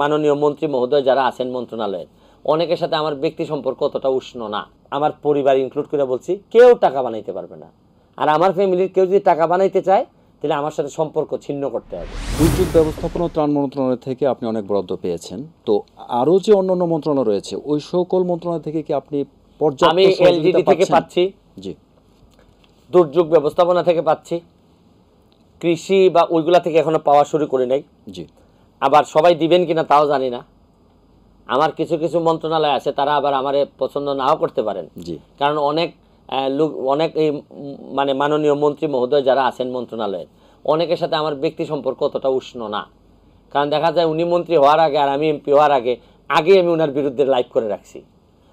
মাননীয় মন্ত্রী মহোদয় যারা আছেন মন্ত্রণালয়ে অনেকের সাথে আমার ব্যক্তি সম্পর্ক অতটা উষ্ণ না আমার পরিবার ইনক্লুড করে বলছি কেউ টাকা বানাইতে পারবে না আর আমার ফ্যামিলির কেউ যদি টাকা বানাইতে চায় তাহলে আমার সাথে সম্পর্ক ছিন্ন করতে হবে দুর্যোগ ব্যবস্থাপনা ত্রাণ মন্ত্রণালয় থেকে আপনি অনেক বরাদ্দ পেয়েছেন তো আরও যে অন্য অন্য মন্ত্রণালয় রয়েছে ওই সকল মন্ত্রণালয় থেকে কি আপনি আমি এলজিডি থেকে পাচ্ছি জি দুর্যোগ ব্যবস্থাপনা থেকে পাচ্ছি কৃষি বা ওইগুলা থেকে এখনো পাওয়া শুরু করে নাই জি আবার সবাই দিবেন কিনা তাও জানি না আমার কিছু কিছু মন্ত্রণালয় আছে তারা আবার আমার পছন্দ নাও করতে পারেন কারণ অনেক লোক অনেক এই মানে মাননীয় মন্ত্রী মহোদয় যারা আছেন মন্ত্রণালয়ে অনেকের সাথে আমার ব্যক্তি সম্পর্ক অতটা উষ্ণ না কারণ দেখা যায় উনি মন্ত্রী হওয়ার আগে আর আমি এমপি হওয়ার আগে আগে আমি ওনার বিরুদ্ধে লাইভ করে রাখছি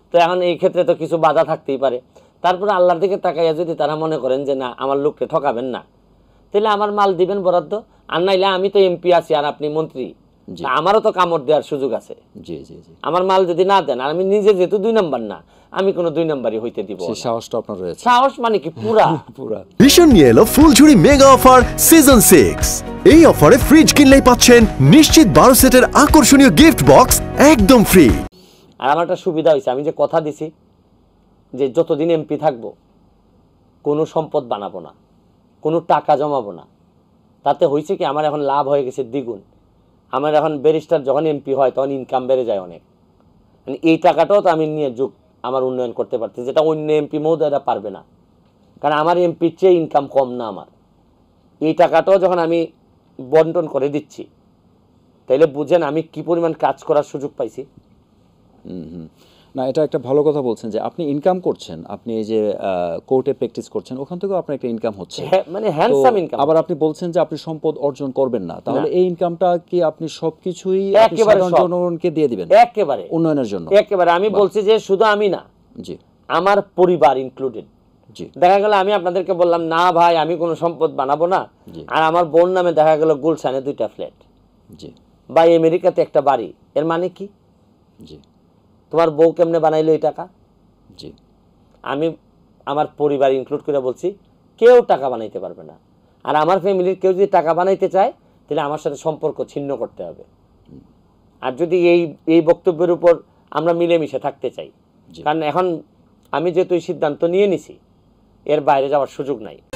তো এখন এই ক্ষেত্রে তো কিছু বাধা থাকতেই পারে তারপরে আল্লাহর দিকে তাকাইয়া যদি তারা মনে করেন যে না আমার লোককে ঠকাবেন না তাহলে আমার মাল দিবেন বরাদ্দ আর নাইলে আমি তো এমপি আছি আর আপনি মন্ত্রী আমারও তো কামড় দেওয়ার সুযোগ আছে জি জি জি আমার মাল যদি না দেন আর আমি নিজে যেহেতু দুই নাম্বার না আমি কোনো দুই নাম্বারই হইতে দিব সাহসটা আপনার রয়েছে সাহস মানে কি পুরা পুরা ভীষণ নিয়ে এলো ফুলঝুরি মেগা অফার সিজন সিক্স এই অফারে ফ্রিজ কিনলেই পাচ্ছেন নিশ্চিত বারো সেটের আকর্ষণীয় গিফট বক্স একদম ফ্রি আর আমার একটা সুবিধা হয়েছে আমি যে কথা দিছি যে যতদিন এমপি থাকবো কোনো সম্পদ বানাবো না কোনো টাকা জমাবো না তাতে হয়েছে কি আমার এখন লাভ হয়ে গেছে দ্বিগুণ আমার এখন ব্যারিস্টার যখন এমপি হয় তখন ইনকাম বেড়ে যায় অনেক মানে এই টাকাটাও তো আমি নিয়ে যুগ আমার উন্নয়ন করতে পারছি যেটা অন্য এমপি মহোদয়রা পারবে না কারণ আমার এমপির চেয়ে ইনকাম কম না আমার এই টাকাটাও যখন আমি বন্টন করে দিচ্ছি তাইলে বুঝেন আমি কি পরিমাণ কাজ করার সুযোগ পাইছি না এটা একটা ভালো কথা বলছেন যে আপনি ইনকাম করছেন আপনি এই যে কোর্টে প্র্যাকটিস করছেন ওখান থেকেও আপনার একটা ইনকাম হচ্ছে হ্যাঁ, মানে হ্যান্ডসাম ইনকাম আবার আপনি বলছেন যে আপনি সম্পদ অর্জন করবেন না তাহলে এই ইনকামটা কি আপনি সবকিছুই সাধারণ জনগণকে দিয়ে দিবেন একেবারে উন্নয়নের জন্য একেবারে আমি বলছি যে শুধু আমি না জি আমার পরিবার ইনক্লুডেড জি দেখা গেল আমি আপনাদেরকে বললাম না ভাই আমি কোনো সম্পদ বানাবো না আর আমার বোন নামে দেখা গেল গুলশানে দুইটা ফ্ল্যাট জি বা আমেরিকাতে একটা বাড়ি এর মানে কি জি তোমার বউ কেমনে বানাইলো এই টাকা জি আমি আমার পরিবার ইনক্লুড করে বলছি কেউ টাকা বানাইতে পারবে না আর আমার ফ্যামিলির কেউ যদি টাকা বানাইতে চায় তাহলে আমার সাথে সম্পর্ক ছিন্ন করতে হবে আর যদি এই এই বক্তব্যের উপর আমরা মিলেমিশে থাকতে চাই কারণ এখন আমি যেহেতু এই সিদ্ধান্ত নিয়ে নিছি এর বাইরে যাওয়ার সুযোগ নাই